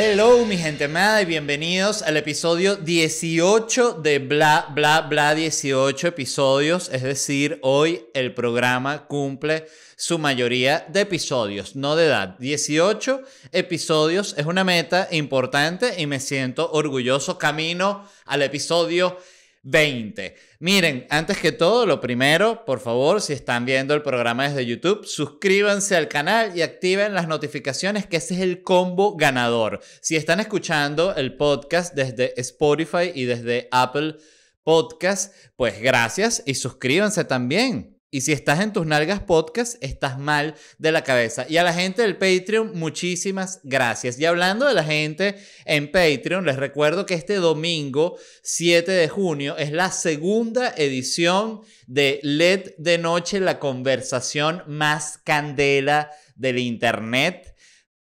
Hello, mi gente amada, y bienvenidos al episodio 18 de Bla, Bla, Bla, 18 episodios. Es decir, hoy el programa cumple su mayoría de episodios, no de edad. 18 episodios es una meta importante y me siento orgulloso. Camino al episodio 20. Miren, antes que todo, lo primero, por favor, si están viendo el programa desde YouTube, suscríbanse al canal y activen las notificaciones, que ese es el combo ganador. Si están escuchando el podcast desde Spotify y desde Apple Podcast, pues gracias y suscríbanse también. Y si estás en tus nalgas podcast, estás mal de la cabeza. Y a la gente del Patreon, muchísimas gracias. Y hablando de la gente en Patreon, les recuerdo que este domingo 7 de junio es la segunda edición de LED de Noche, la conversación más candela del Internet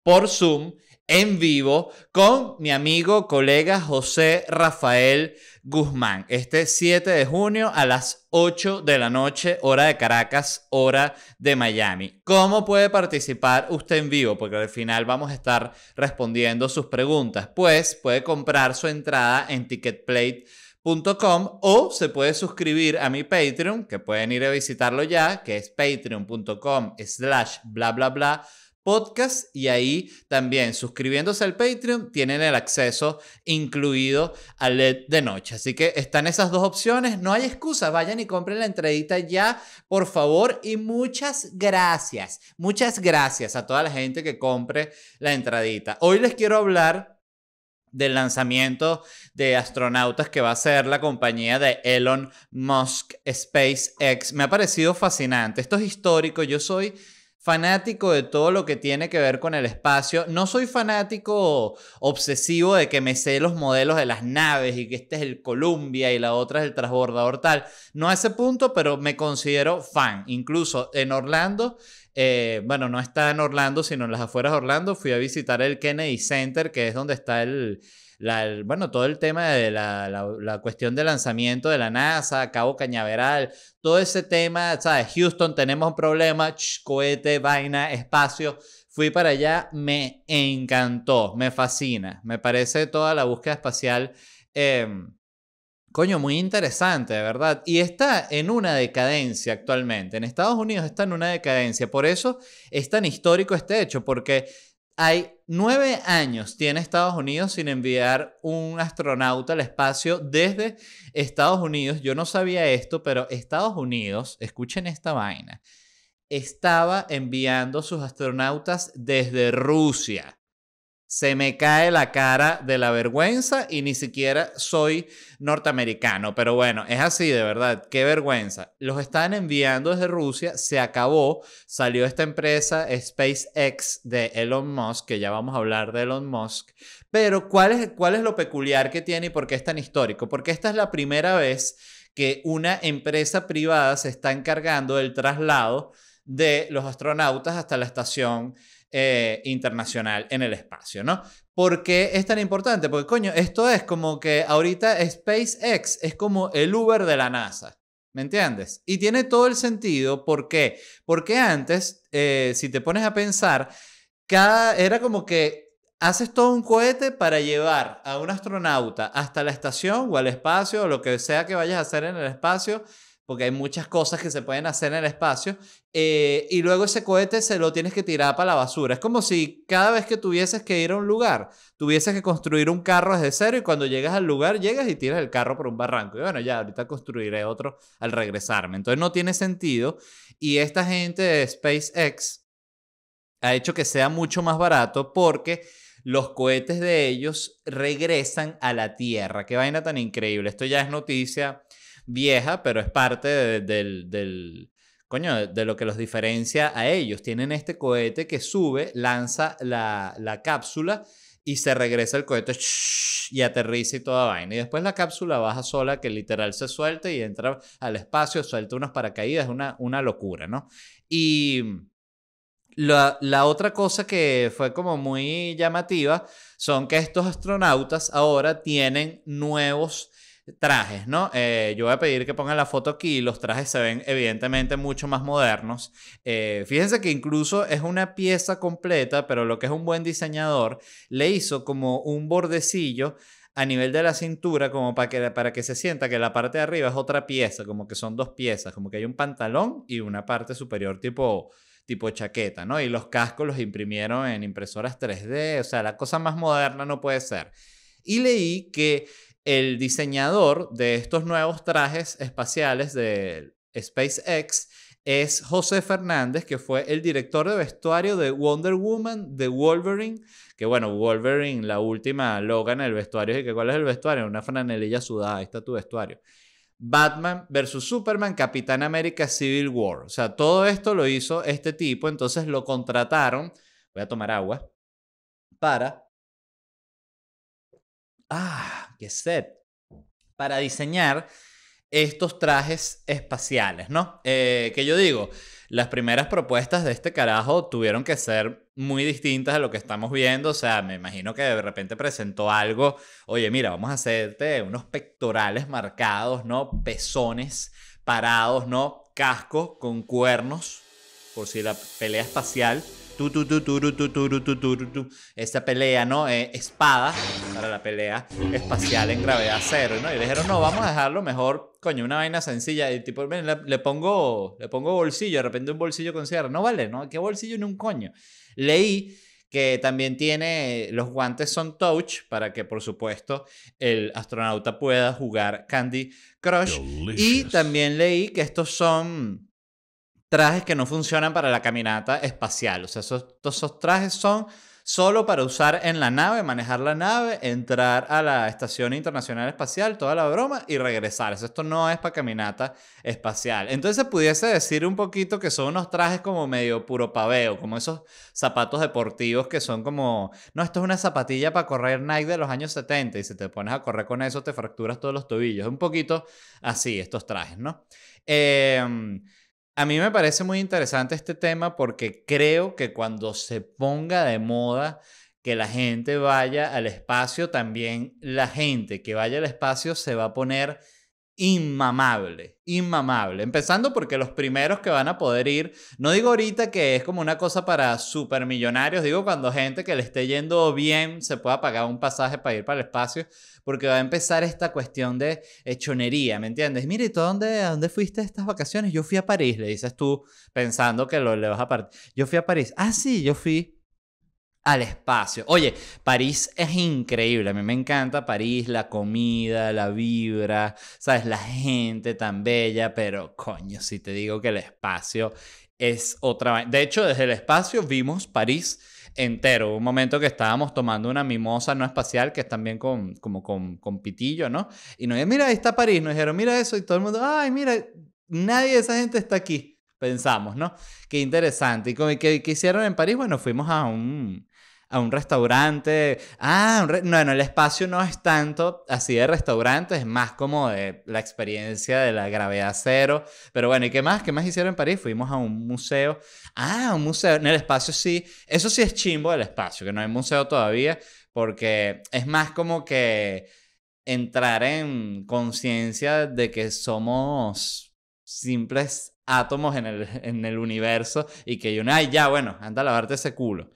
por Zoom en vivo con mi amigo, colega José Rafael Guzmán. Este 7 de junio a las 8 de la noche, hora de Caracas, hora de Miami. ¿Cómo puede participar usted en vivo? Porque al final vamos a estar respondiendo sus preguntas. Pues puede comprar su entrada en ticketplate.com o se puede suscribir a mi Patreon, que pueden ir a visitarlo ya, que es patreon.com slash bla bla bla podcast y ahí también suscribiéndose al Patreon tienen el acceso incluido al LED de noche. Así que están esas dos opciones, no hay excusa, vayan y compren la entradita ya, por favor, y muchas gracias, muchas gracias a toda la gente que compre la entradita. Hoy les quiero hablar del lanzamiento de astronautas que va a ser la compañía de Elon Musk SpaceX. Me ha parecido fascinante, esto es histórico, yo soy fanático de todo lo que tiene que ver con el espacio. No soy fanático obsesivo de que me sé los modelos de las naves y que este es el Columbia y la otra es el transbordador tal. No a ese punto, pero me considero fan. Incluso en Orlando, eh, bueno, no está en Orlando, sino en las afueras de Orlando, fui a visitar el Kennedy Center, que es donde está el, bueno, todo el tema de la, cuestión de lanzamiento de la NASA, Cabo Cañaveral, todo ese tema, ¿sabes? Houston, tenemos un problema, cohete, vaina, espacio. Fui para allá, me encantó, me fascina, me parece toda la búsqueda espacial. Em, coño, muy interesante, de ¿verdad? Y está en una decadencia actualmente. En Estados Unidos está en una decadencia. Por eso es tan histórico este hecho, porque hay nueve años tiene Estados Unidos sin enviar un astronauta al espacio desde Estados Unidos. Yo no sabía esto, pero Estados Unidos, escuchen esta vaina, estaba enviando sus astronautas desde Rusia se me cae la cara de la vergüenza y ni siquiera soy norteamericano. Pero bueno, es así de verdad, qué vergüenza. Los están enviando desde Rusia, se acabó, salió esta empresa SpaceX de Elon Musk, que ya vamos a hablar de Elon Musk. Pero ¿cuál es, cuál es lo peculiar que tiene y por qué es tan histórico? Porque esta es la primera vez que una empresa privada se está encargando del traslado de los astronautas hasta la estación eh, internacional en el espacio, ¿no? ¿Por qué es tan importante? Porque, coño, esto es como que ahorita SpaceX es como el Uber de la NASA. ¿Me entiendes? Y tiene todo el sentido. ¿Por qué? Porque antes, eh, si te pones a pensar, cada, era como que haces todo un cohete para llevar a un astronauta hasta la estación o al espacio o lo que sea que vayas a hacer en el espacio porque hay muchas cosas que se pueden hacer en el espacio, eh, y luego ese cohete se lo tienes que tirar para la basura. Es como si cada vez que tuvieses que ir a un lugar, tuvieses que construir un carro desde cero y cuando llegas al lugar llegas y tiras el carro por un barranco. Y bueno, ya ahorita construiré otro al regresarme. Entonces no tiene sentido. Y esta gente de SpaceX ha hecho que sea mucho más barato porque los cohetes de ellos regresan a la Tierra. Qué vaina tan increíble. Esto ya es noticia vieja, pero es parte del, coño, de, lo que los diferencia a ellos. Tienen este cohete que sube, lanza la, cápsula y se regresa el cohete y aterriza y toda vaina. Y después la cápsula baja sola, que literal se suelta y entra al espacio, suelta unos paracaídas, una, una locura, ¿no? Y la, la otra cosa que fue como muy llamativa son que estos astronautas ahora tienen nuevos trajes, ¿no? Eh, yo voy a pedir que pongan la foto aquí. Los trajes se ven evidentemente mucho más modernos. Eh, fíjense que incluso es una pieza completa, pero lo que es un buen diseñador le hizo como un bordecillo a nivel de la cintura, como para que, para que se sienta que la parte de arriba es otra pieza, como que son dos piezas, como que hay un pantalón y una parte superior tipo tipo chaqueta, ¿no? Y los cascos los imprimieron en impresoras 3D, o sea, la cosa más moderna no puede ser. Y leí que el diseñador de estos nuevos trajes espaciales de SpaceX es José Fernández, que fue el director de vestuario de Wonder Woman, de Wolverine, que bueno, Wolverine, la última en el vestuario, que cuál es el vestuario, una franelilla sudada, ahí está tu vestuario. Batman versus Superman, Capitán América Civil War. O sea, todo esto lo hizo este tipo, entonces lo contrataron, voy a tomar agua, para... Ah, set para diseñar estos trajes espaciales, ¿no? Eh, que yo digo, las primeras propuestas de este carajo tuvieron que ser muy distintas a lo que estamos viendo, o sea, me imagino que de repente presentó algo, oye, mira, vamos a hacerte unos pectorales marcados, ¿no? Pezones parados, ¿no? Casco con cuernos, por si la pelea espacial. Tu, Esta pelea, ¿no? es eh, espada para la pelea espacial en gravedad cero, ¿no? Y le dijeron, no, vamos a dejarlo mejor, coño, una vaina sencilla. Y tipo, le, pongo, le pongo bolsillo, de repente un bolsillo con cierre. No vale, ¿no? ¿Qué bolsillo ni un coño? Leí que también tiene, los guantes son touch para que por supuesto el astronauta pueda jugar Candy Crush. Y también leí que estos son trajes que no funcionan para la caminata espacial. O sea, esos, esos trajes son solo para usar en la nave, manejar la nave, entrar a la Estación Internacional Espacial, toda la broma y regresar. Esto no es para caminata espacial. Entonces se pudiese decir un poquito que son unos trajes como medio puro paveo, como esos zapatos deportivos que son como, no, esto es una zapatilla para correr Nike de los años 70 y si te pones a correr con eso te fracturas todos los tobillos. Un poquito así estos trajes, ¿no? Eh, a mí me parece muy interesante este tema porque creo que cuando se ponga de moda que la gente vaya al espacio, también la gente que vaya al espacio se va a poner inmamable, inmamable. Empezando porque los primeros que van a poder ir, no digo ahorita que es como una cosa para supermillonarios, digo cuando gente que le esté yendo bien se pueda pagar un pasaje para ir para el espacio, porque va a empezar esta cuestión de hechonería, ¿me entiendes? Mire, ¿tú dónde, dónde fuiste estas vacaciones? Yo fui a París, le dices tú, pensando que lo le vas a partir. Yo fui a París. Ah, sí, yo fui al espacio. Oye, París es increíble, a mí me encanta París, la comida, la vibra, sabes, la gente tan bella, pero coño, si te digo que el espacio es otra... De hecho, desde el espacio vimos París entero. Un momento que estábamos tomando una mimosa no espacial, que es también con, como con, pitillo, ¿no? Y nos dijeron, mira, ahí está París. Nos dijeron, mira eso. Y todo el mundo, ay, mira, nadie de esa gente está aquí. Pensamos, ¿no? Qué interesante. ¿Y qué hicieron en París? Bueno, fuimos a un a un restaurante. Ah, no, el espacio no es tanto así de restaurante, es más como de la experiencia de la gravedad cero. Pero bueno, ¿y qué más? ¿Qué más hicieron en París? Fuimos a un museo. Ah, un museo. En el espacio sí. Eso sí es chimbo del espacio, que no hay museo todavía, porque es más como que entrar en conciencia de que somos simples átomos en el, universo y que no ay, ya, bueno, anda a lavarte ese culo.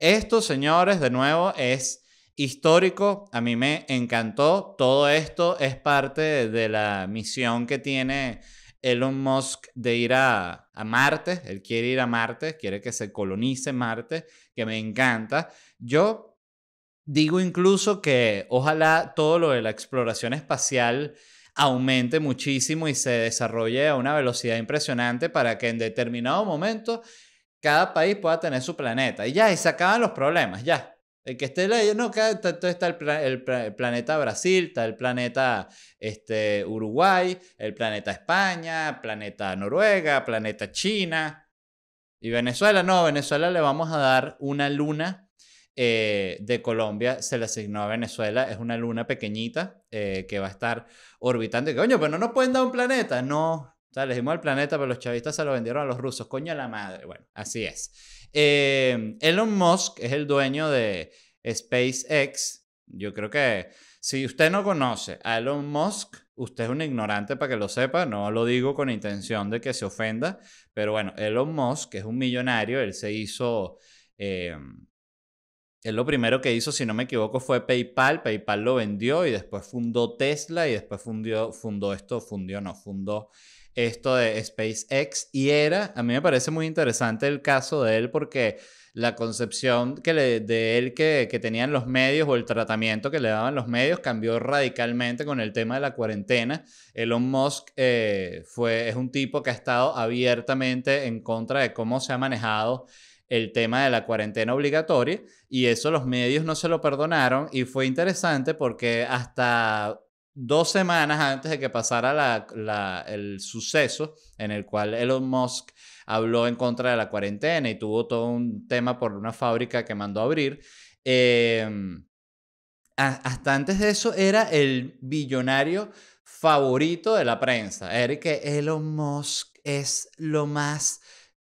Esto, señores, de nuevo es histórico. A mí me encantó. Todo esto es parte de la misión que tiene Elon Musk de ir a, Marte. Él quiere ir a Marte, quiere que se colonice Marte, que me encanta. Yo digo incluso que ojalá todo lo de la exploración espacial aumente muchísimo y se desarrolle a una velocidad impresionante para que en determinado momento cada país pueda tener su planeta. Y ya, y se acaban los problemas, ya. El que esté leyendo, no, está, el, planeta Brasil, está el planeta este, Uruguay, el planeta España, planeta Noruega, planeta China. Y Venezuela, no, a Venezuela le vamos a dar una luna eh, de Colombia, se le asignó a Venezuela, es una luna pequeñita eh, que va a estar orbitando. Y coño, pero no nos pueden dar un planeta. No, o sea, les dimos el planeta, pero los chavistas se lo vendieron a los rusos. Coño la madre. Bueno, así es. Eh, Elon Musk es el dueño de SpaceX. Yo creo que si usted no conoce a Elon Musk, usted es un ignorante para que lo sepa. No lo digo con intención de que se ofenda. Pero bueno, Elon Musk es un millonario. Él se hizo... Eh, él lo primero que hizo, si no me equivoco, fue PayPal. PayPal lo vendió y después fundó Tesla y después fundió, fundó esto, fundió, no, fundó esto de SpaceX y era, a mí me parece muy interesante el caso de él porque la concepción que le, de él que, tenían los medios o el tratamiento que le daban los medios cambió radicalmente con el tema de la cuarentena. Elon Musk eh, fue, es un tipo que ha estado abiertamente en contra de cómo se ha manejado el tema de la cuarentena obligatoria y eso los medios no se lo perdonaron y fue interesante porque hasta dos semanas antes de que pasara la, la, el suceso en el cual Elon Musk habló en contra de la cuarentena y tuvo todo un tema por una fábrica que mandó a abrir. Em, hasta antes de eso era el billonario favorito de la prensa. Era que Elon Musk es lo más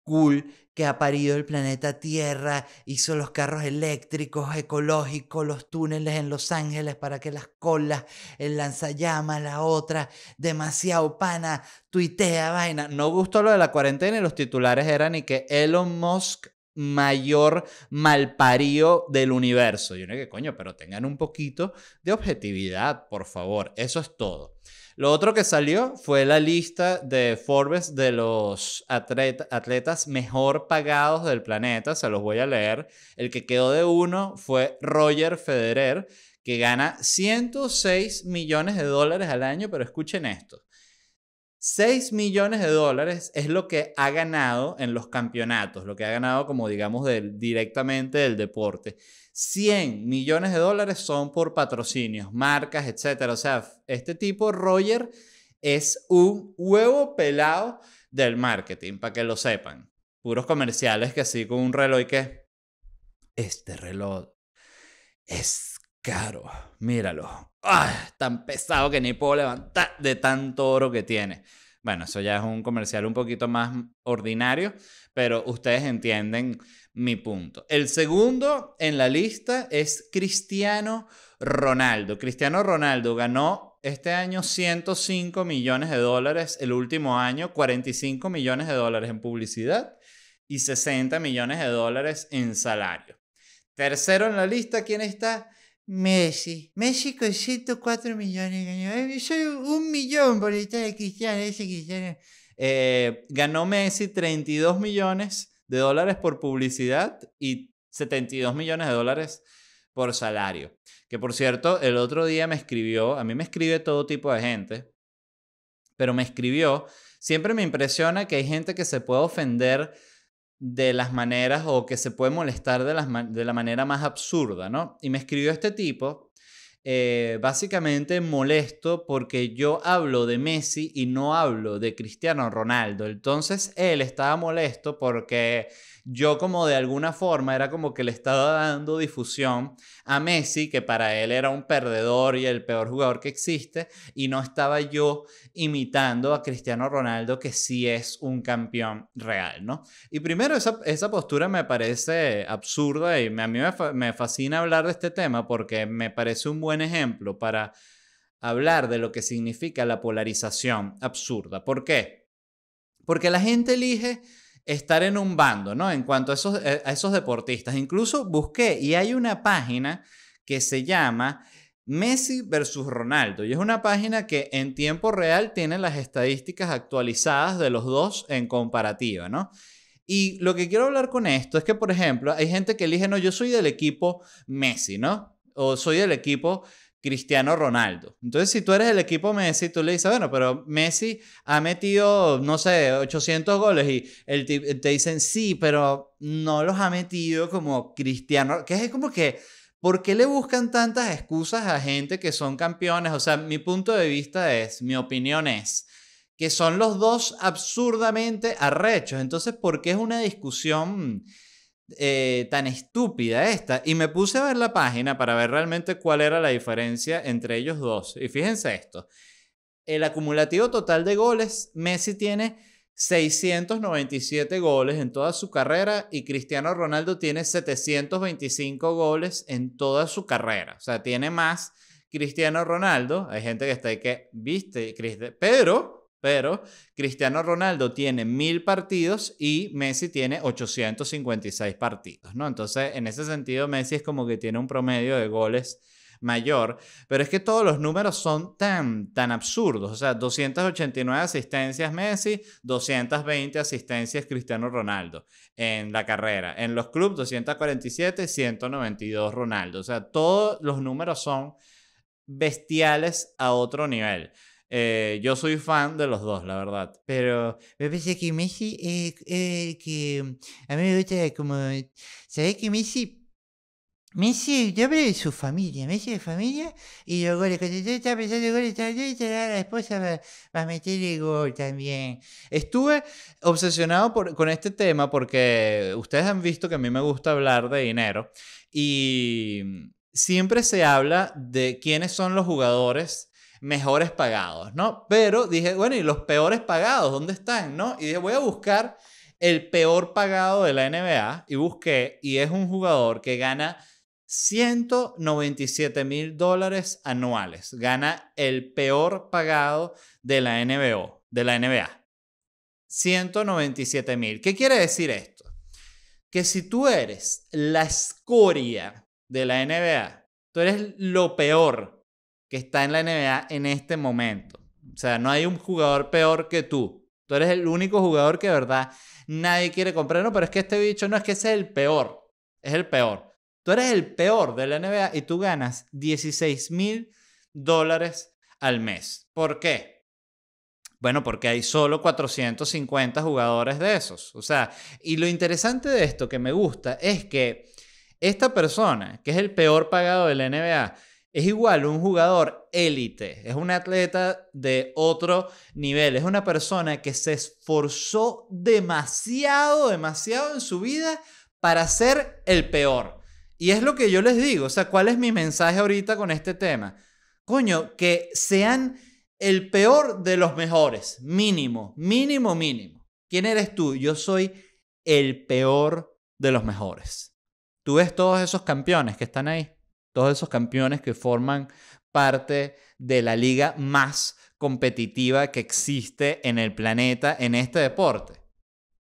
cool que ha parido el planeta Tierra, hizo los carros eléctricos, ecológicos, los túneles en Los Ángeles para que las colas, el lanzallamas, la otra, demasiado pana, tuitea vaina. No gustó lo de la cuarentena y los titulares eran y que Elon Musk mayor malparío del universo. Yo no que coño, pero tengan un poquito de objetividad, por favor. Eso es todo. Lo otro que salió fue la lista de Forbes de los atletas mejor pagados del planeta, se los voy a leer. El que quedó de uno fue Roger Federer, que gana 106 millones de dólares al año, pero escuchen esto. 6 millones de dólares es lo que ha ganado en los campeonatos, lo que ha ganado como digamos del, directamente del deporte. 100 millones de dólares son por patrocinios, marcas, etc. O sea, este tipo Roger es un huevo pelado del marketing, para que lo sepan. Puros comerciales que así con un reloj que... Este reloj es caro, míralo tan pesado que ni puedo levantar de tanto oro que tiene. Bueno, eso ya es un comercial un poquito más ordinario, pero ustedes entienden mi punto. El segundo en la lista es Cristiano Ronaldo. Cristiano Ronaldo ganó este año 105 millones de dólares, el último año 45 millones de dólares en publicidad y 60 millones de dólares en salario. Tercero en la lista, ¿quién está? Messi. Messi con 104 millones ganó. Eh, soy un millón por de Cristiano, ese Cristiano. Eh, ganó Messi 32 millones de dólares por publicidad y 72 millones de dólares por salario. Que por cierto, el otro día me escribió, a mí me escribe todo tipo de gente, pero me escribió, siempre me impresiona que hay gente que se puede ofender de las maneras o que se puede molestar de, las, de la manera más absurda, ¿no? Y me escribió este tipo, eh, básicamente molesto porque yo hablo de Messi y no hablo de Cristiano Ronaldo. Entonces él estaba molesto porque yo como de alguna forma era como que le estaba dando difusión a Messi, que para él era un perdedor y el peor jugador que existe, y no estaba yo imitando a Cristiano Ronaldo, que sí es un campeón real, ¿no? Y primero esa, postura me parece absurda y a mí me, me fascina hablar de este tema porque me parece un buen ejemplo para hablar de lo que significa la polarización absurda. ¿Por qué? Porque la gente elige estar en un bando, ¿no? En cuanto eh, a esos, deportistas. Incluso busqué y hay una página que se llama Messi versus Ronaldo. Y es una página que en tiempo real tiene las estadísticas actualizadas de los dos en comparativa, ¿no? Y lo que quiero hablar con esto es que, por ejemplo, hay gente que elige, no, yo soy del equipo Messi, ¿no? O soy del equipo Cristiano Ronaldo. Entonces, si tú eres el equipo Messi, tú le dices, bueno, pero Messi ha metido, no sé, 800 goles y el te dicen, sí, pero no los ha metido como Cristiano, que es como que, ¿por qué le buscan tantas excusas a gente que son campeones? O sea, mi punto de vista es, mi opinión es, que son los dos absurdamente arrechos. Entonces, ¿por qué es una discusión... Eh, tan estúpida esta. Y me puse a ver la página para ver realmente cuál era la diferencia entre ellos dos. Y fíjense esto. El acumulativo total de goles, Messi tiene 697 goles en toda su carrera y Cristiano Ronaldo tiene 725 goles en toda su carrera. O sea, tiene más Cristiano Ronaldo. Hay gente que está ahí que, viste, Cristiano. Pero pero Cristiano Ronaldo tiene mil partidos y Messi tiene 856 partidos, ¿no? Entonces, en ese sentido, Messi es como que tiene un promedio de goles mayor, pero es que todos los números son tan, tan absurdos, o sea, 289 asistencias Messi, 220 asistencias Cristiano Ronaldo en la carrera, en los clubes 247, 192 Ronaldo, o sea, todos los números son bestiales a otro nivel. Eh, yo soy fan de los dos, la verdad. Pero me parece que Messi, eh, que mm, a mí me gusta como, ¿sabes que Messi Messi yo hablo de su familia, Messi de familia y los goles. Cuando yo estaba pensando en goles, la esposa va a meter el gol también. Estuve obsesionado con este tema porque ustedes han visto que a mí me gusta hablar de dinero y mm, siempre se habla de quiénes son los jugadores mejores pagados, ¿no? Pero dije, bueno, ¿y los peores pagados? ¿Dónde están, no? Y dije, voy a buscar el peor pagado de la NBA y busqué, y es un jugador que gana 197 mil dólares anuales. Gana el peor pagado de la NBA. De la NBA. 197 mil. ¿Qué quiere decir esto? Que si tú eres la escoria de la NBA, tú eres lo peor que está en la NBA en este momento. O sea, no hay un jugador peor que tú. Tú eres el único jugador que de verdad nadie quiere comprar. No, pero es que este bicho no es que sea el peor. Es el peor. Tú eres el peor de la NBA y tú ganas 16 mil dólares al mes. ¿Por qué? Bueno, porque hay solo 450 jugadores de esos. O sea, y lo interesante de esto que me gusta es que esta persona, que es el peor pagado de la NBA, es igual un jugador élite, es un atleta de otro nivel, es una persona que se esforzó demasiado, demasiado en su vida para ser el peor. Y es lo que yo les digo, o sea, ¿cuál es mi mensaje ahorita con este tema? Coño, que sean el peor de los mejores, mínimo, mínimo, mínimo. ¿Quién eres tú? Yo soy el peor de los mejores. Tú ves todos esos campeones que están ahí todos esos campeones que forman parte de la liga más competitiva que existe en el planeta en este deporte.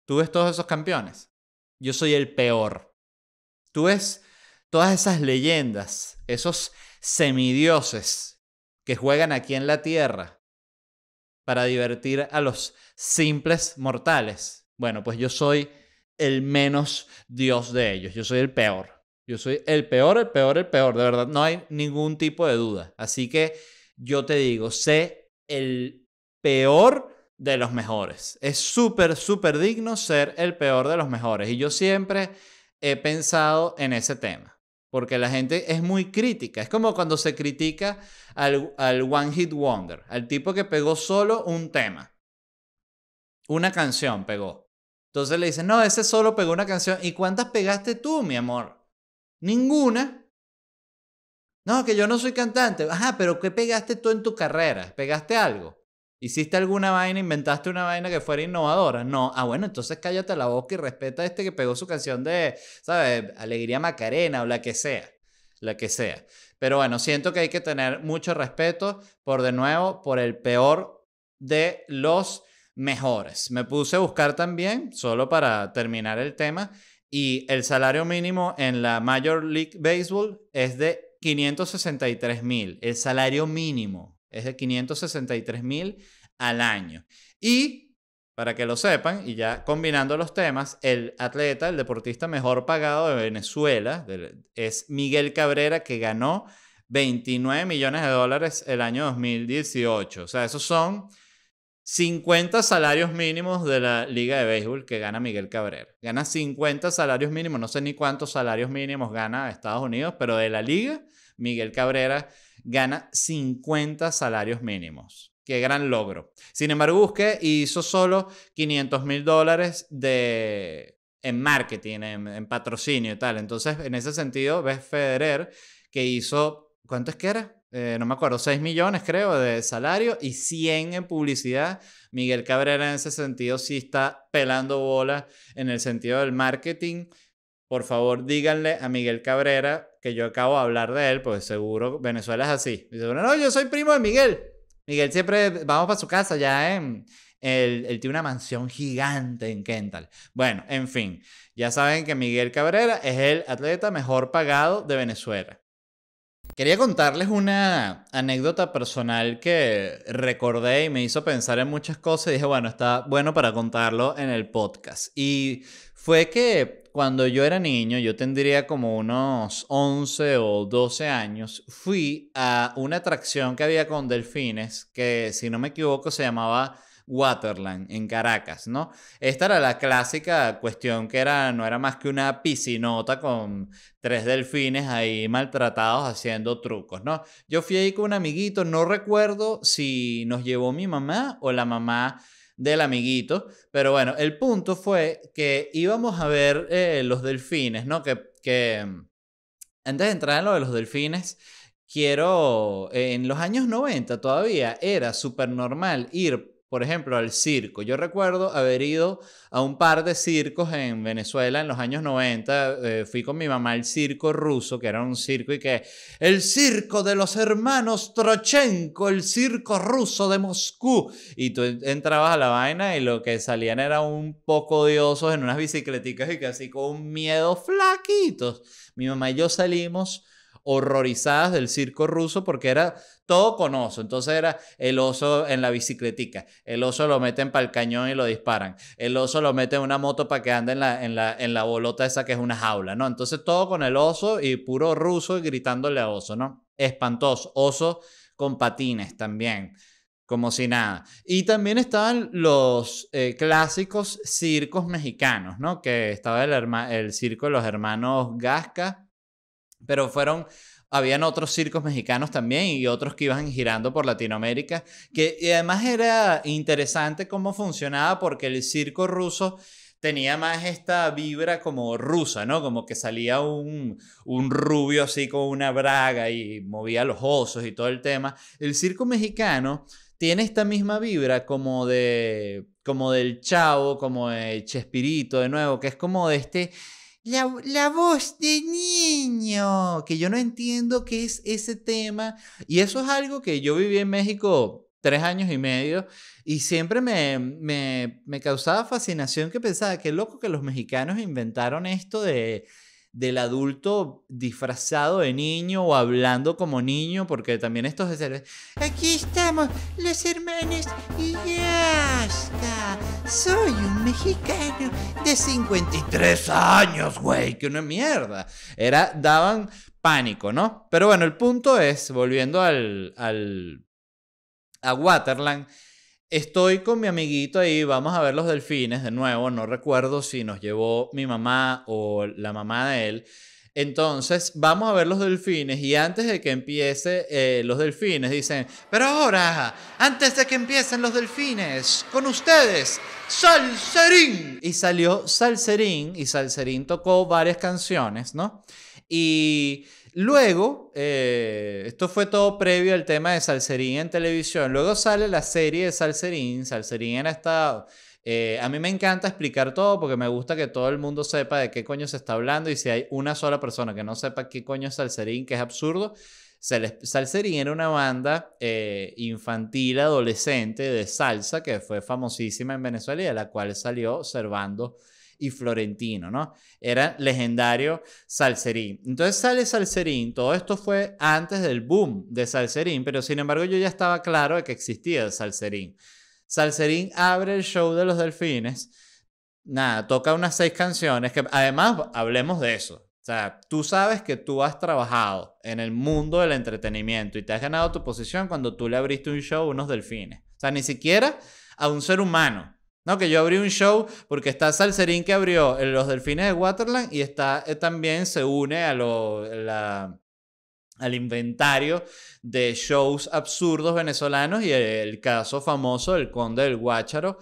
Tú ves todos esos campeones. Yo soy el peor. Tú ves todas esas leyendas, esos semidioses que juegan aquí en la Tierra para divertir a los simples mortales. Bueno, pues yo soy el menos dios de ellos, yo soy el peor. Yo soy el peor, el peor, el peor. De verdad, no hay ningún tipo de duda. Así que yo te digo, sé el peor de los mejores. Es súper, súper digno ser el peor de los mejores. Y yo siempre he pensado en ese tema. Porque la gente es muy crítica. Es como cuando se critica al, One Hit Wonder, al tipo que pegó solo un tema. Una canción pegó. Entonces le dicen, no, ese solo pegó una canción. ¿Y cuántas pegaste tú, mi amor? Ninguna. No, que yo no soy cantante. Ajá, pero ¿qué pegaste tú en tu carrera? ¿Pegaste algo? ¿Hiciste alguna vaina? ¿Inventaste una vaina que fuera innovadora? No. Ah, bueno, entonces cállate la boca y respeta a este que pegó su canción de, ¿sabes? Alegría Macarena o la que sea. La que sea. Pero bueno, siento que hay que tener mucho respeto por, de nuevo, por el peor de los mejores. Me puse a buscar también, solo para terminar el tema, y el salario mínimo en la Major League Baseball es de 563 mil. El salario mínimo es de 563 mil al año. Y para que lo sepan, y ya combinando los temas, el atleta, el deportista mejor pagado de Venezuela es Miguel Cabrera, que ganó 29 millones de dólares el año 2018. O sea, esos son 50 salarios mínimos de la Liga de Béisbol que gana Miguel Cabrera. Gana 50 salarios mínimos, no sé ni cuántos salarios mínimos gana Estados Unidos, pero de la Liga, Miguel Cabrera gana 50 salarios mínimos. Qué gran logro. Sin embargo, busqué y hizo solo 500 mil dólares de, en marketing, en, en patrocinio y tal. Entonces, en ese sentido, ves Federer que hizo, ¿cuánto es que era? Eh, no me acuerdo, 6 millones creo de salario y 100 en publicidad. Miguel Cabrera en ese sentido sí está pelando bola en el sentido del marketing. Por favor, díganle a Miguel Cabrera que yo acabo de hablar de él, pues seguro Venezuela es así. Dice, no, yo soy primo de Miguel. Miguel siempre vamos para su casa ya en, él, él, tiene una mansión gigante en Kental. Bueno, en fin, ya saben que Miguel Cabrera es el atleta mejor pagado de Venezuela. Quería contarles una anécdota personal que recordé y me hizo pensar en muchas cosas y dije, bueno, está bueno para contarlo en el podcast. Y fue que cuando yo era niño, yo tendría como unos 11 o 12 años, fui a una atracción que había con delfines que, si no me equivoco, se llamaba Waterland en Caracas, ¿no? Esta era la clásica cuestión que era, no era más que una piscinota con tres delfines ahí maltratados haciendo trucos, ¿no? Yo fui ahí con un amiguito, no recuerdo si nos llevó mi mamá o la mamá del amiguito, pero bueno, el punto fue que íbamos a ver eh, los delfines, ¿no? Que, que antes de entrar en lo de los delfines, quiero, en los años 90 todavía era súper normal ir por ejemplo, al circo. Yo recuerdo haber ido a un par de circos en Venezuela en los años 90. Eh, fui con mi mamá al circo ruso, que era un circo y que el circo de los hermanos Trochenko, el circo ruso de Moscú. Y tú entrabas a la vaina y lo que salían era un poco odiosos en unas bicicletas y casi con un miedo flaquitos. Mi mamá y yo salimos horrorizadas del circo ruso porque era todo con oso. Entonces era el oso en la bicicletica, el oso lo meten para el cañón y lo disparan, el oso lo meten en una moto para que ande en la, en, la, en la bolota esa que es una jaula, ¿no? Entonces todo con el oso y puro ruso y gritándole a oso, ¿no? Espantoso, oso con patines también como si nada. Y también estaban los eh, clásicos circos mexicanos, ¿no? Que estaba el, el circo de los hermanos Gasca, pero fueron, habían otros circos mexicanos también y otros que iban girando por Latinoamérica, que además era interesante cómo funcionaba porque el circo ruso tenía más esta vibra como rusa, ¿no? Como que salía un, rubio así con una braga y movía los osos y todo el tema. El circo mexicano tiene esta misma vibra como de como del chavo, como de Chespirito de nuevo, que es como de este la, voz de niño, que yo no entiendo qué es ese tema. Y eso es algo que yo viví en México tres años y medio y siempre me, me, me causaba fascinación que pensaba, qué loco que los mexicanos inventaron esto de del adulto disfrazado de niño o hablando como niño, porque también estos Aquí estamos, los hermanos, y ya Soy un mexicano de 53 años, güey, que una mierda. Era, daban pánico, ¿no? Pero bueno, el punto es, volviendo al, al a Waterland, Estoy con mi amiguito ahí, vamos a ver los delfines de nuevo, no recuerdo si nos llevó mi mamá o la mamá de él. Entonces, vamos a ver los delfines y antes de que empiece eh, los delfines, dicen, pero ahora, antes de que empiecen los delfines, con ustedes, Salserín. Y salió Salserín y Salserín tocó varias canciones, ¿no? Y Luego, eh, esto fue todo previo al tema de Salserín en televisión. Luego sale la serie de Salserín. Salserín en esta. Eh, a mí me encanta explicar todo porque me gusta que todo el mundo sepa de qué coño se está hablando. Y si hay una sola persona que no sepa qué coño es Salserín, que es absurdo. Salserín era una banda eh, infantil, adolescente de salsa que fue famosísima en Venezuela y de la cual salió Servando y Florentino, ¿no? Era legendario Salserín. Entonces sale Salserín, todo esto fue antes del boom de Salserín, pero sin embargo yo ya estaba claro de que existía Salserín. Salserín abre el show de los delfines, nada, toca unas seis canciones, que además hablemos de eso. O sea, tú sabes que tú has trabajado en el mundo del entretenimiento y te has ganado tu posición cuando tú le abriste un show a unos delfines. O sea, ni siquiera a un ser humano. ¿no? Que yo abrí un show porque está Salserín que abrió los Delfines de Waterland y está eh, también se une a al inventario de shows absurdos venezolanos y el, el caso famoso del Conde del Guácharo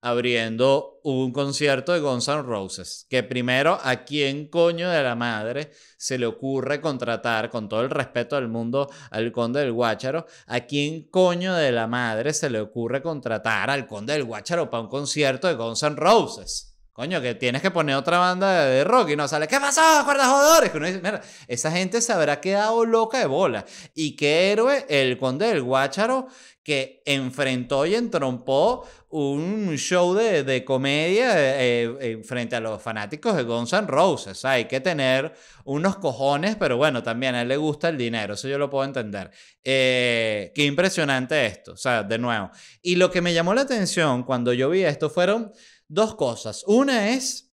abriendo un concierto de Guns N' Roses. Que primero, ¿a quién coño de la madre se le ocurre contratar, con todo el respeto del mundo, al Conde del Guácharo? ¿A quién coño de la madre se le ocurre contratar al Conde del Guácharo para un concierto de Guns N' Roses? Coño, que tienes que poner otra banda de, rock y no sale, ¿qué pasó, cuerdas jodores? Que esa gente se habrá quedado loca de bola. Y qué héroe el conde del Guácharo, que enfrentó y entrompó un show de, comedia eh, eh, eh, frente a los fanáticos de Guns N' Roses. Hay que tener unos cojones, pero bueno, también a él le gusta el dinero, eso yo lo puedo entender. qué impresionante esto, o sea, de nuevo. Y lo que me llamó la atención cuando yo vi esto fueron dos cosas. Una es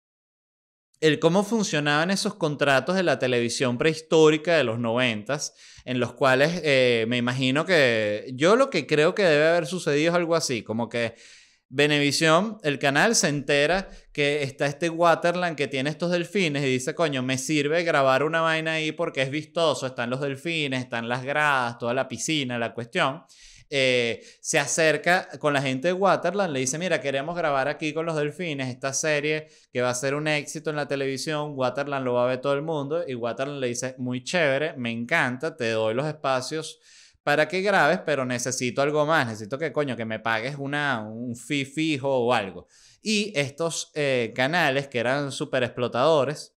el cómo funcionaban esos contratos de la televisión prehistórica de los noventas, en los cuales eh, me imagino que yo lo que creo que debe haber sucedido es algo así, como que Benevisión, el canal, se entera que está este Waterland que tiene estos delfines y dice, coño, me sirve grabar una vaina ahí porque es vistoso, están los delfines, están las gradas, toda la piscina, la cuestión. Eh, se acerca con la gente de Waterland, le dice, mira, queremos grabar aquí con los delfines esta serie que va a ser un éxito en la televisión, Waterland lo va a ver todo el mundo y Waterland le dice, muy chévere, me encanta, te doy los espacios para que grabes, pero necesito algo más, necesito que coño, que me pagues una, un fee fijo o algo. Y estos eh, canales que eran súper explotadores,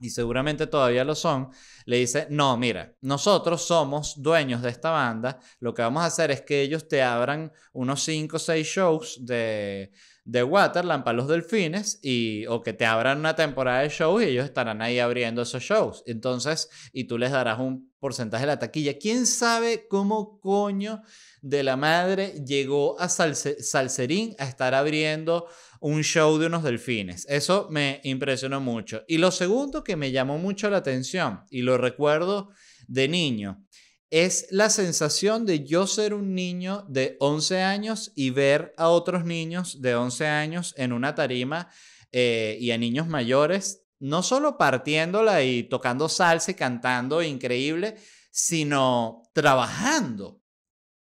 y seguramente todavía lo son, le dice, no, mira, nosotros somos dueños de esta banda, lo que vamos a hacer es que ellos te abran unos 5 o 6 shows de, de Waterland para los delfines y, o que te abran una temporada de shows y ellos estarán ahí abriendo esos shows. Entonces, y tú les darás un porcentaje de la taquilla. ¿Quién sabe cómo coño de la madre llegó a Salserín a estar abriendo un show de unos delfines. Eso me impresionó mucho. Y lo segundo que me llamó mucho la atención, y lo recuerdo de niño, es la sensación de yo ser un niño de 11 años y ver a otros niños de 11 años en una tarima eh, y a niños mayores, no solo partiéndola y tocando salsa y cantando increíble, sino trabajando.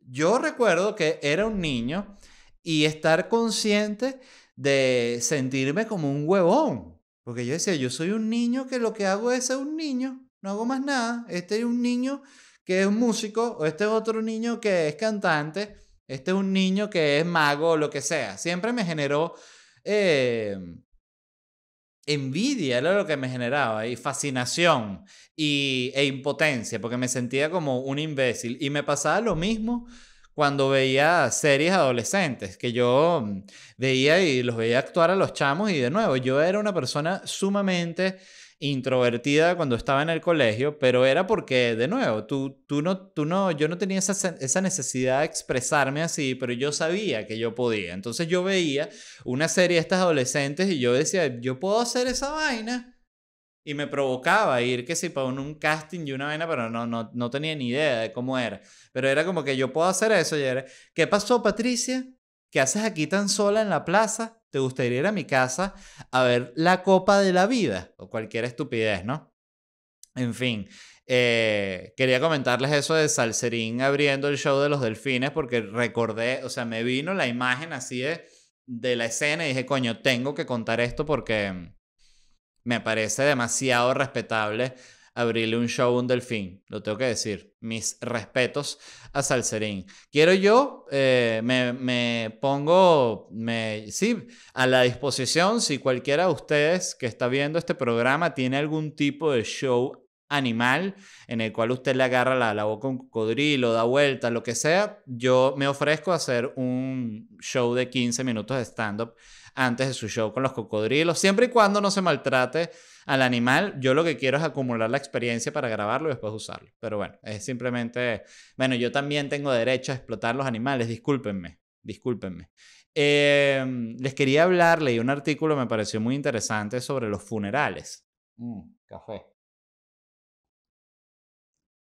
Yo recuerdo que era un niño y estar consciente de sentirme como un huevón. Porque yo decía, yo soy un niño que lo que hago es ser un niño, no hago más nada. Este es un niño que es músico, o este es otro niño que es cantante, este es un niño que es mago, o lo que sea. Siempre me generó em, envidia, era lo que me generaba, y fascinación y, e impotencia, porque me sentía como un imbécil. Y me pasaba lo mismo cuando veía series adolescentes, que yo mm, veía y los veía actuar a los chamos y de nuevo, yo era una persona sumamente introvertida cuando estaba en el colegio, pero era porque, de nuevo, tú, tú no, tú no, yo no tenía esa, esa necesidad de expresarme así, pero yo sabía que yo podía. Entonces yo veía una serie de estas adolescentes y yo decía, yo puedo hacer esa vaina y me provocaba ir, que si para un, casting y una vaina, pero no, no, no tenía ni idea de cómo era. Pero era como que yo puedo hacer eso y era, ¿qué pasó Patricia? ¿Qué haces aquí tan sola en la plaza? ¿Te gustaría ir a mi casa a ver la copa de la vida? O cualquier estupidez, ¿no? En fin, eh, quería comentarles eso de Salserín abriendo el show de los delfines porque recordé, o sea, me vino la imagen así de, de la escena y dije, coño, tengo que contar esto porque me parece demasiado respetable abrirle un show a un delfín, lo tengo que decir. Mis respetos a Salserín. Quiero yo, eh, me, pongo, me, sí, a la disposición si cualquiera de ustedes que está viendo este programa tiene algún tipo de show animal en el cual usted le agarra la, la boca a un cocodrilo, da vuelta, lo que sea, yo me ofrezco a hacer un show de 15 minutos de stand-up antes de su show con los cocodrilos, siempre y cuando no se maltrate al animal. Yo lo que quiero es acumular la experiencia para grabarlo y después usarlo. Pero bueno, es simplemente, bueno, yo también tengo derecho a explotar los animales, discúlpenme, discúlpenme. Eh, les quería hablar, leí un artículo, me pareció muy interesante sobre los funerales. Mm, café.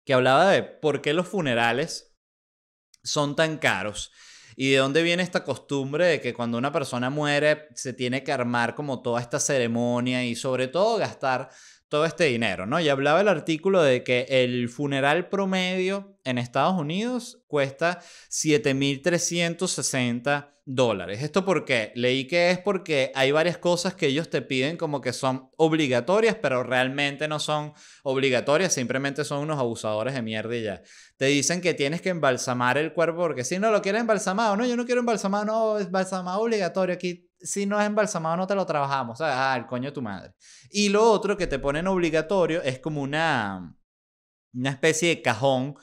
Que hablaba de por qué los funerales son tan caros ¿Y de dónde viene esta costumbre de que cuando una persona muere se tiene que armar como toda esta ceremonia y sobre todo gastar todo este dinero, ¿no? Y hablaba el artículo de que el funeral promedio en Estados Unidos cuesta 7.360 dólares. ¿Esto por qué? Leí que es porque hay varias cosas que ellos te piden como que son obligatorias, pero realmente no son obligatorias, simplemente son unos abusadores de mierda y ya. Te dicen que tienes que embalsamar el cuerpo porque si no lo quieres embalsamado, no, yo no quiero embalsamado, no, es embalsamado obligatorio aquí si no es embalsamado no te lo trabajamos, ¿sabes? Ah, el coño de tu madre. Y lo otro que te ponen obligatorio es como una, una especie de cajón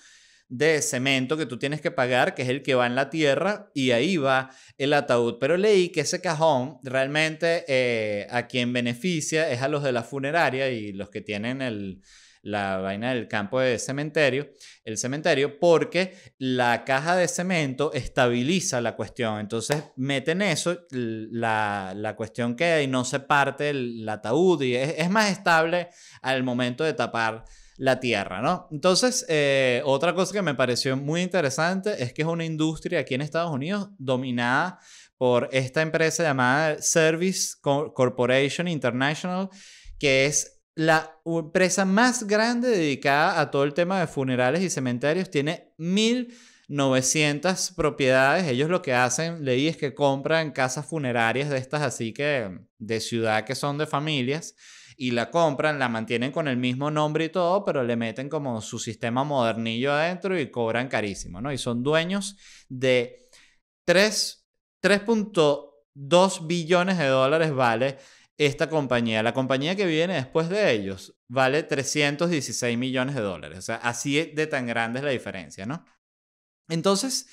de cemento que tú tienes que pagar, que es el que va en la tierra, y ahí va el ataúd. Pero leí que ese cajón realmente eh, a quien beneficia es a los de la funeraria y los que tienen el, la vaina del campo de cementerio, el cementerio, porque la caja de cemento estabiliza la cuestión. Entonces meten eso, la, la cuestión queda y no se parte el, ataúd y es, más estable al momento de tapar la tierra, ¿no? Entonces, eh, otra cosa que me pareció muy interesante es que es una industria aquí en Estados Unidos dominada por esta empresa llamada Service Corporation International, que es la empresa más grande dedicada a todo el tema de funerales y cementerios tiene 1900 propiedades. Ellos lo que hacen, leí, es que compran casas funerarias de estas así que de ciudad que son de familias y la compran, la mantienen con el mismo nombre y todo, pero le meten como su sistema modernillo adentro y cobran carísimo, ¿no? Y son dueños de 3.2 billones de dólares, vale esta compañía. La compañía que viene después de ellos vale 316 millones de dólares. O sea, así de tan grande es la diferencia, ¿no? Entonces,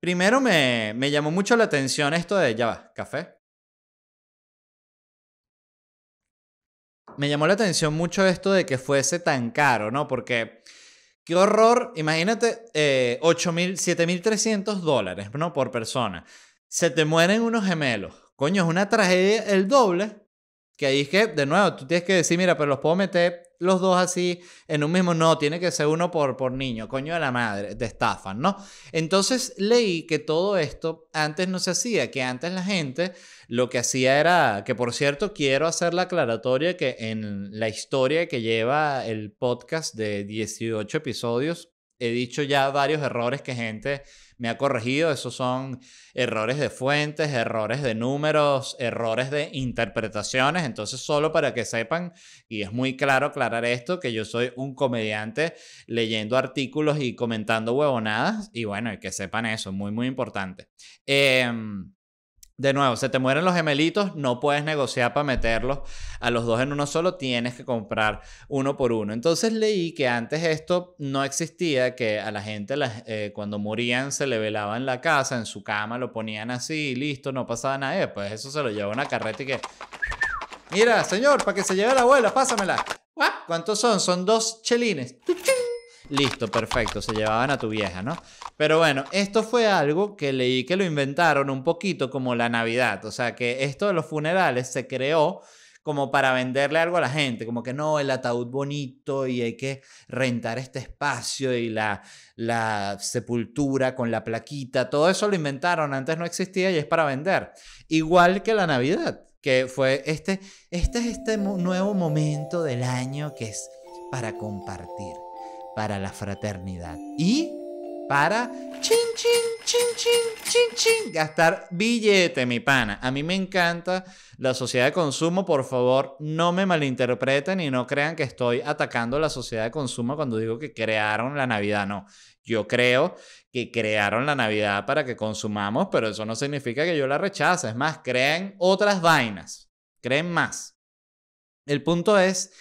primero me, me llamó mucho la atención esto de, ya va, café. Me llamó la atención mucho esto de que fuese tan caro, ¿no? Porque... Qué horror, imagínate 8.000, eh, 7.300 dólares, ¿no? Por persona. Se te mueren unos gemelos Coño, es una tragedia el doble. Que ahí es que, de nuevo, tú tienes que decir, mira, pero los puedo meter los dos así en un mismo. No, tiene que ser uno por, por niño, coño de la madre, te estafan, ¿no? Entonces leí que todo esto antes no se hacía, que antes la gente lo que hacía era, que por cierto, quiero hacer la aclaratoria que en la historia que lleva el podcast de 18 episodios, he dicho ya varios errores que gente me ha corregido. Esos son errores de fuentes, errores de números, errores de interpretaciones. Entonces, solo para que sepan, y es muy claro aclarar esto, que yo soy un comediante leyendo artículos y comentando huevonadas. Y bueno, que sepan eso, muy, muy importante. Em, de nuevo, se te mueren los gemelitos, no puedes negociar para meterlos a los dos en uno solo, tienes que comprar uno por uno. Entonces leí que antes esto no existía, que a la gente eh, cuando morían se le velaba en la casa, en su cama, lo ponían así y listo, no pasaba nada. Eh, pues eso se lo lleva una carreta y que... Mira, señor, para que se lleve la abuela, pásamela. ¿Cuántos son? Son dos chelines. Listo, perfecto, se llevaban a tu vieja, ¿no? Pero bueno, esto fue algo que leí que lo inventaron un poquito como la Navidad, o sea que esto de los funerales se creó como para venderle algo a la gente, como que no, el ataúd bonito y hay que rentar este espacio y la, la sepultura con la plaquita, todo eso lo inventaron, antes no existía y es para vender. Igual que la Navidad, que fue este, este este nuevo momento del año que es para compartir para la fraternidad y para chin, chin, chin, chin, chin, gastar billete, mi pana. A mí me encanta la sociedad de consumo, por favor, no me malinterpreten y no crean que estoy atacando la sociedad de consumo cuando digo que crearon la Navidad, no. Yo creo que crearon la Navidad para que consumamos, pero eso no significa que yo la rechace. Es más, creen otras vainas, creen más. El punto es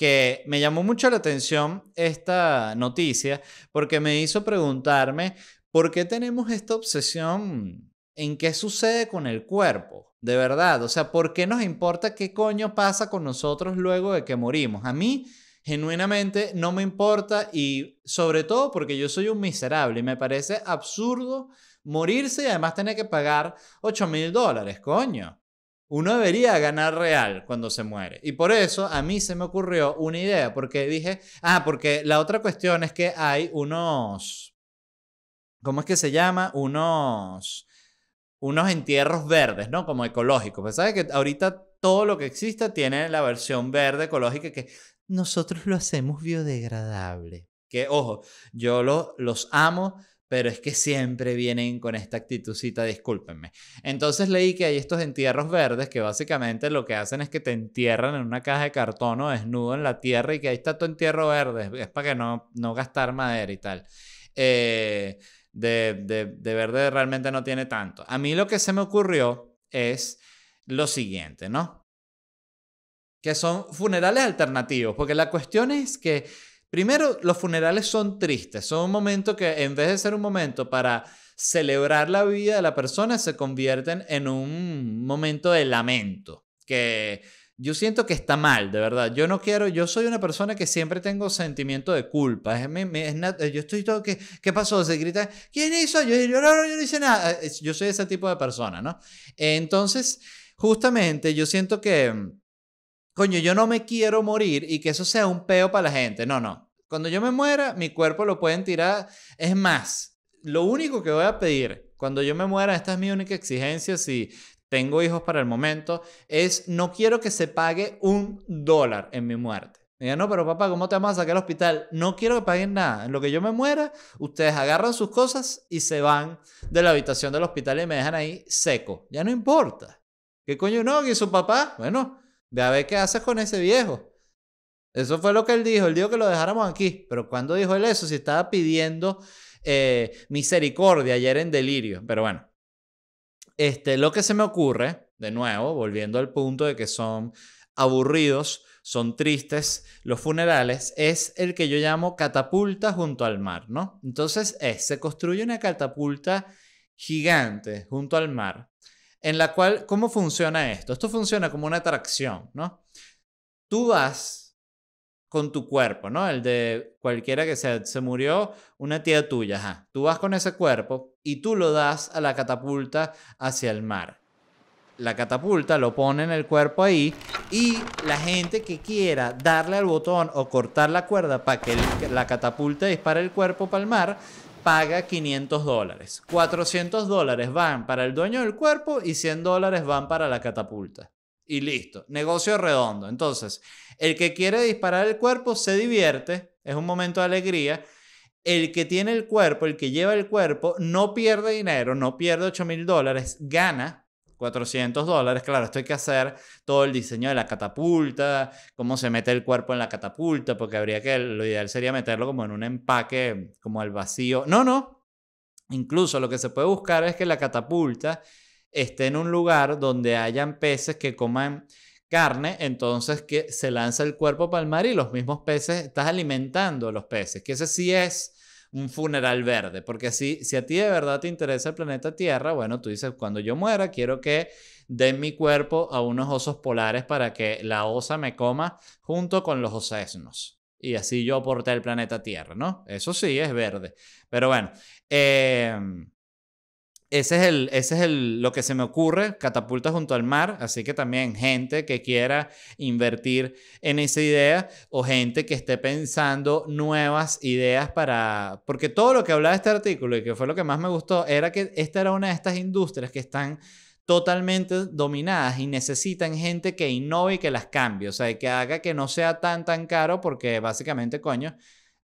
que me llamó mucho la atención esta noticia porque me hizo preguntarme por qué tenemos esta obsesión en qué sucede con el cuerpo, de verdad, o sea, por qué nos importa qué coño pasa con nosotros luego de que morimos. A mí genuinamente no me importa y sobre todo porque yo soy un miserable y me parece absurdo morirse y además tener que pagar 8 mil dólares, coño uno debería ganar real cuando se muere. Y por eso a mí se me ocurrió una idea, porque dije, ah, porque la otra cuestión es que hay unos, ¿cómo es que se llama? Unos, unos entierros verdes, ¿no? Como ecológicos. Pues sabes que ahorita todo lo que exista tiene la versión verde ecológica que nosotros lo hacemos biodegradable. Que ojo, yo lo, los amo pero es que siempre vienen con esta actitudcita, discúlpenme. Entonces leí que hay estos entierros verdes que básicamente lo que hacen es que te entierran en una caja de cartón o desnudo en la tierra y que ahí está tu entierro verde, es para que no, no gastar madera y tal. Eh, de, de verde realmente no tiene tanto. A mí lo que se me ocurrió es lo siguiente, ¿no? Que son funerales alternativos, porque la cuestión es que Primero, los funerales son tristes, son un momento que en vez de ser un momento para celebrar la vida de la persona, se convierten en un momento de lamento, que yo siento que está mal, de verdad. Yo no quiero, yo soy una persona que siempre tengo sentimiento de culpa. Es, eh, yo estoy todo, ¿qué, ¿qué pasó? Se grita, ¿quién hizo? Yo, yo, no, yo no hice nada. Yo soy ese tipo de persona, ¿no? Entonces, justamente yo siento que coño, yo no me quiero morir y que eso sea un peo para la gente. No, no. Cuando yo me muera, mi cuerpo lo pueden tirar. Es más, lo único que voy a pedir cuando yo me muera, esta es mi única exigencia si tengo hijos para el momento, es no quiero que se pague un dólar en mi muerte. Diga, no, pero papá, ¿cómo te vamos a sacar al hospital? No quiero que paguen nada. En lo que yo me muera, ustedes agarran sus cosas y se van de la habitación del hospital y me dejan ahí seco. Ya no importa. ¿Qué coño no? ¿Y su papá? Bueno, Ve a ver qué haces con ese viejo. Eso fue lo que él dijo. Él dijo que lo dejáramos aquí. Pero cuando dijo él eso? Si estaba pidiendo misericordia eh, misericordia ayer en delirio. Pero bueno. Este, lo que se me ocurre, de nuevo, volviendo al punto de que son aburridos, son tristes los funerales, es el que yo llamo catapulta junto al mar, ¿no? Entonces eh, se construye una catapulta gigante junto al mar en la cual, ¿cómo funciona esto? Esto funciona como una atracción, ¿no? Tú vas con tu cuerpo, ¿no? El de cualquiera que se murió una tía tuya, Tú vas con ese cuerpo y tú lo das a la catapulta hacia el mar. La catapulta lo pone en el cuerpo ahí y la gente que quiera darle al botón o cortar la cuerda para que la catapulta dispare el cuerpo para el mar, paga 500 dólares. 400 dólares van para el dueño del cuerpo y 100 dólares van para la catapulta. Y listo, negocio redondo. Entonces, el que quiere disparar el cuerpo se divierte, es un momento de alegría. El que tiene el cuerpo, el que lleva el cuerpo, no pierde dinero, no pierde 8 mil dólares, gana 400 dólares, claro, esto hay que hacer todo el diseño de la catapulta, cómo se mete el cuerpo en la catapulta, porque habría que, lo ideal sería meterlo como en un empaque, como al vacío. No, no. Incluso lo que se puede buscar es que la catapulta esté en un lugar donde hayan peces que coman carne, entonces que se lanza el cuerpo para el mar y los mismos peces, estás alimentando a los peces, que ese sí es un funeral verde, porque si, si a ti de verdad te interesa el planeta Tierra, bueno, tú dices, cuando yo muera, quiero que den mi cuerpo a unos osos polares para que la osa me coma junto con los osesnos. Y así yo aporté el planeta Tierra, ¿no? Eso sí, es verde. Pero bueno, eh, ese es, el, ese es lo que se me ocurre, catapulta junto al mar, así que también gente que quiera invertir en esa idea o gente que esté pensando nuevas ideas para... Porque todo lo que hablaba de este artículo y que fue lo que más me gustó era que esta era una de estas industrias que están totalmente dominadas y necesitan gente que innove y que las cambie, o sea, que haga que no sea tan, tan caro, porque básicamente, coño,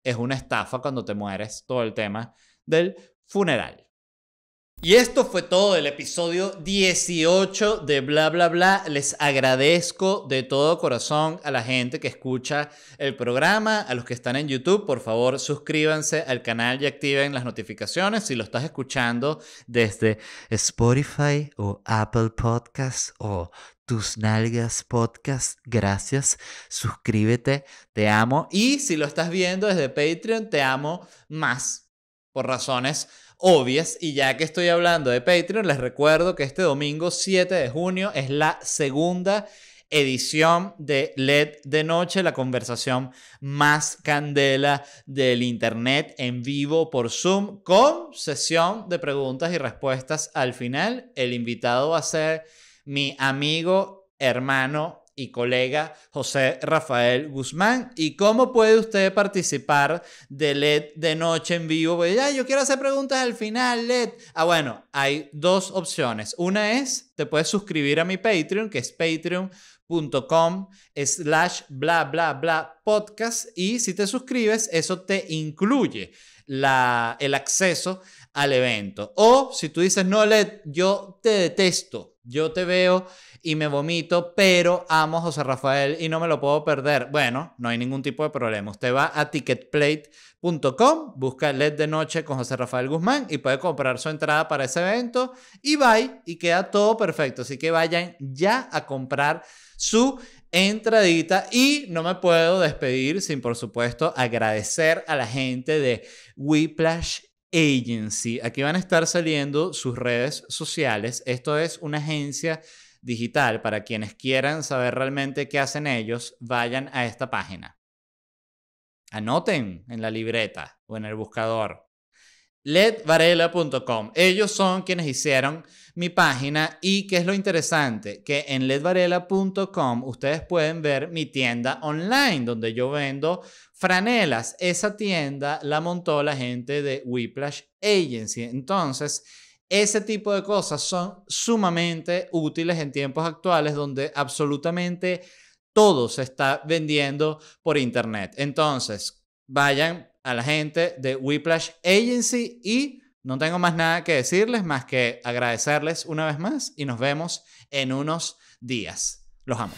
es una estafa cuando te mueres todo el tema del funeral. Y esto fue todo el episodio 18 de Bla Bla Bla. Les agradezco de todo corazón a la gente que escucha el programa, a los que están en YouTube. Por favor, suscríbanse al canal y activen las notificaciones. Si lo estás escuchando desde Spotify o Apple Podcasts o tus nalgas podcast. Gracias. Suscríbete. Te amo. Y si lo estás viendo desde Patreon, te amo más por razones obvias. Y ya que estoy hablando de Patreon, les recuerdo que este domingo 7 de junio es la segunda edición de LED de noche, la conversación más candela del Internet en vivo por Zoom, con sesión de preguntas y respuestas al final. El invitado va a ser mi amigo, hermano, y colega José Rafael Guzmán. ¿Y cómo puede usted participar de LED de noche en vivo? Pues, ya yo quiero hacer preguntas al final, LED. Ah, bueno, hay dos opciones. Una es, te puedes suscribir a mi Patreon, que es patreon.com slash bla bla bla podcast y si te suscribes eso te incluye la, el acceso al evento o si tú dices no Led yo te detesto yo te veo y me vomito, pero amo a José Rafael y no me lo puedo perder. Bueno, no hay ningún tipo de problema. Usted va a ticketplate.com, busca LED de noche con José Rafael Guzmán y puede comprar su entrada para ese evento y va y queda todo perfecto. Así que vayan ya a comprar su entradita y no me puedo despedir sin por supuesto agradecer a la gente de Whiplash Agency. Aquí van a estar saliendo sus redes sociales. Esto es una agencia digital, para quienes quieran saber realmente qué hacen ellos, vayan a esta página. Anoten en la libreta o en el buscador. ledvarela.com. Ellos son quienes hicieron mi página y qué es lo interesante, que en ledvarela.com ustedes pueden ver mi tienda online donde yo vendo franelas. Esa tienda la montó la gente de Whiplash Agency. Entonces, ese tipo de cosas son sumamente útiles en tiempos actuales donde absolutamente todo se está vendiendo por internet. Entonces, vayan a la gente de Whiplash Agency y no tengo más nada que decirles más que agradecerles una vez más y nos vemos en unos días. Los amo.